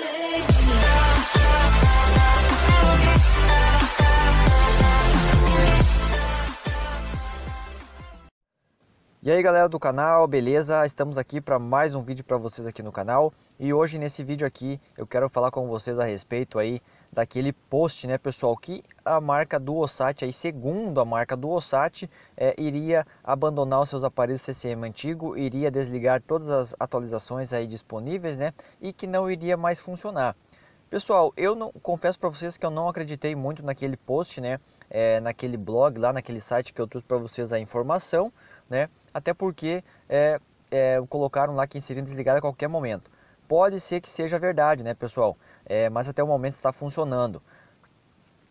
Netflix. E aí galera do canal, beleza? Estamos aqui para mais um vídeo para vocês aqui no canal e hoje nesse vídeo aqui eu quero falar com vocês a respeito aí daquele post, né pessoal, que a marca do Osat, aí segundo a marca do Osat, é, iria abandonar os seus aparelhos CCM antigo, iria desligar todas as atualizações aí disponíveis, né, e que não iria mais funcionar. Pessoal, eu não, confesso para vocês que eu não acreditei muito naquele post, né, é, naquele blog lá, naquele site que eu trouxe para vocês a informação, né? Até porque é, é, colocaram lá que seria desligada a qualquer momento. Pode ser que seja verdade, né, pessoal? É, mas até o momento está funcionando.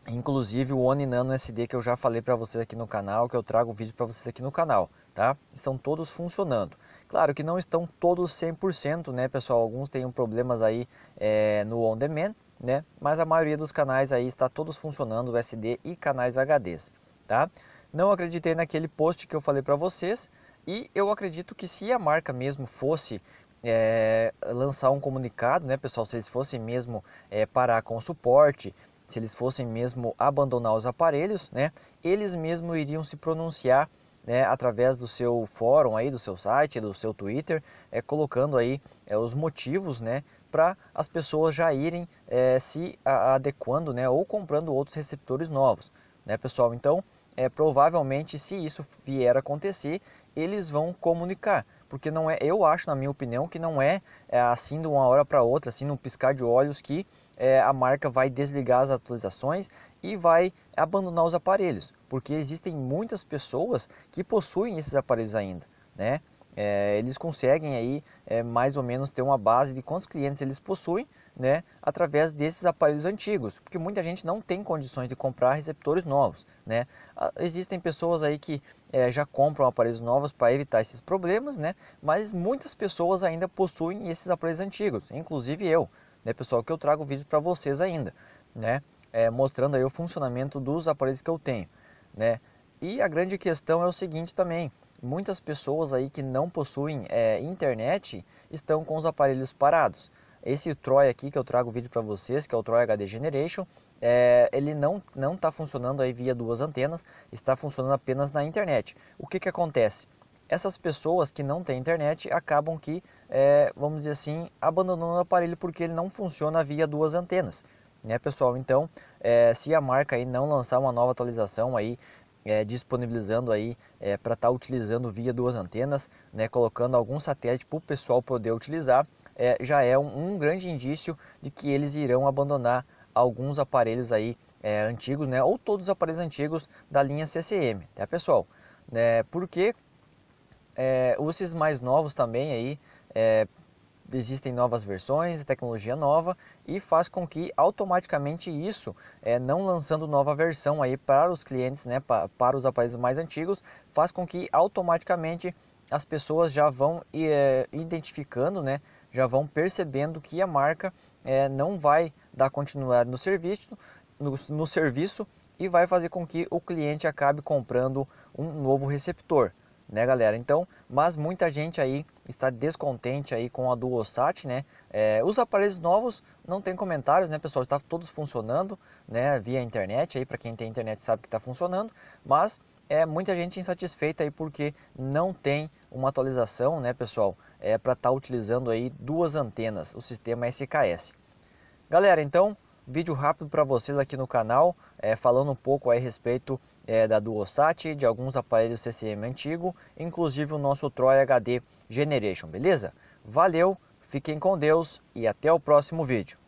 Inclusive o One Nano SD que eu já falei para vocês aqui no canal, que eu trago o vídeo para vocês aqui no canal, tá? Estão todos funcionando. Claro que não estão todos 100%, né, pessoal? Alguns têm problemas aí é, no On Demand, né? Mas a maioria dos canais aí está todos funcionando, SD e canais HDs, tá? Não acreditei naquele post que eu falei para vocês e eu acredito que se a marca mesmo fosse é, lançar um comunicado, né, pessoal, se eles fossem mesmo é, parar com o suporte, se eles fossem mesmo abandonar os aparelhos, né, eles mesmo iriam se pronunciar né, através do seu fórum aí, do seu site, do seu Twitter, é, colocando aí é, os motivos, né, para as pessoas já irem é, se adequando, né, ou comprando outros receptores novos, né, pessoal. Então, é, provavelmente, se isso vier a acontecer, eles vão comunicar. Porque não é, eu acho, na minha opinião, que não é, é assim de uma hora para outra, assim, num piscar de olhos, que é, a marca vai desligar as atualizações e vai abandonar os aparelhos. Porque existem muitas pessoas que possuem esses aparelhos ainda, né? É, eles conseguem aí é, mais ou menos ter uma base de quantos clientes eles possuem né, através desses aparelhos antigos, porque muita gente não tem condições de comprar receptores novos. Né? Existem pessoas aí que é, já compram aparelhos novos para evitar esses problemas, né? mas muitas pessoas ainda possuem esses aparelhos antigos, inclusive eu, né, pessoal, que eu trago vídeo para vocês ainda, né? É, mostrando aí o funcionamento dos aparelhos que eu tenho. Né? E a grande questão é o seguinte também, muitas pessoas aí que não possuem é, internet estão com os aparelhos parados. Esse Troy aqui que eu trago o vídeo para vocês, que é o Troy HD Generation, é, ele não não está funcionando aí via duas antenas, está funcionando apenas na internet. O que que acontece? Essas pessoas que não têm internet acabam que, é, vamos dizer assim, abandonando o aparelho porque ele não funciona via duas antenas, né pessoal? Então, é, se a marca aí não lançar uma nova atualização aí é, disponibilizando aí é, para estar tá utilizando via duas antenas, né, colocando algum satélite para o pessoal poder utilizar é, já é um, um, grande indício de que eles irão abandonar alguns aparelhos aí é, antigos, né? Ou todos os aparelhos antigos da linha CCM, tá pessoal? porque é, é mais novos também aí é, existem novas versões, tecnologia nova e faz com que automaticamente isso, é, não lançando nova versão aí para os clientes, né, para, para os aparelhos mais antigos, faz com que automaticamente as pessoas já vão é, identificando, né, já vão percebendo que a marca é, não vai dar continuidade no serviço, no, no serviço e vai fazer com que o cliente acabe comprando um novo receptor né galera então mas muita gente aí está descontente aí com a DuoSat né é, os aparelhos novos não tem comentários né pessoal está todos funcionando né via internet aí para quem tem internet sabe que está funcionando mas é muita gente insatisfeita aí porque não tem uma atualização né pessoal é, para estar tá utilizando aí duas antenas, o sistema SKS. Galera, então vídeo rápido para vocês aqui no canal, é, falando um pouco a respeito é, da DualSat, de alguns aparelhos CCM antigo, inclusive o nosso Troy HD Generation, beleza? Valeu, fiquem com Deus e até o próximo vídeo.